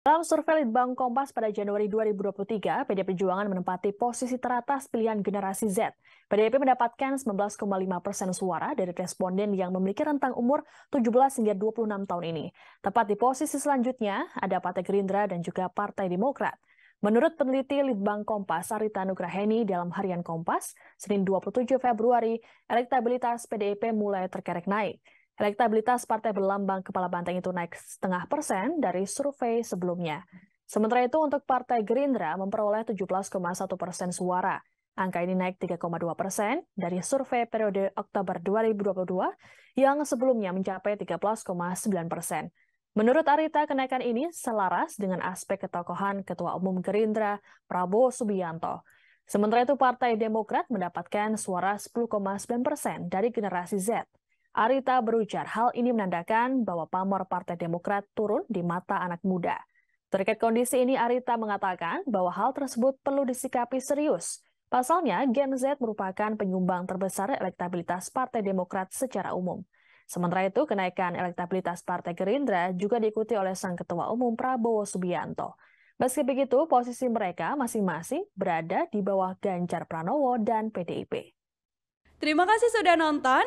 Dalam survei Litbang Kompas pada Januari 2023, PDIP Perjuangan menempati posisi teratas pilihan generasi Z. PDIP mendapatkan 19,5 persen suara dari responden yang memiliki rentang umur 17 hingga 26 tahun ini. Tepat di posisi selanjutnya, ada Partai Gerindra dan juga Partai Demokrat. Menurut peneliti Litbang Kompas Arita Nugraheni dalam Harian Kompas, Senin 27 Februari, elektabilitas PDIP mulai terkerek naik. Elektabilitas partai berlambang kepala banteng itu naik setengah persen dari survei sebelumnya. Sementara itu untuk partai Gerindra memperoleh 17,1 persen suara. Angka ini naik 3,2 persen dari survei periode Oktober 2022 yang sebelumnya mencapai 13,9 persen. Menurut Arita, kenaikan ini selaras dengan aspek ketokohan Ketua Umum Gerindra Prabowo Subianto. Sementara itu Partai Demokrat mendapatkan suara 10,9 persen dari generasi Z. Arita berujar hal ini menandakan bahwa pamor Partai Demokrat turun di mata anak muda. Terkait kondisi ini, Arita mengatakan bahwa hal tersebut perlu disikapi serius. Pasalnya, Gen Z merupakan penyumbang terbesar elektabilitas Partai Demokrat secara umum. Sementara itu, kenaikan elektabilitas Partai Gerindra juga diikuti oleh sang Ketua Umum Prabowo Subianto. Meski begitu, posisi mereka masing-masing berada di bawah Ganjar Pranowo dan PDIP. Terima kasih sudah nonton.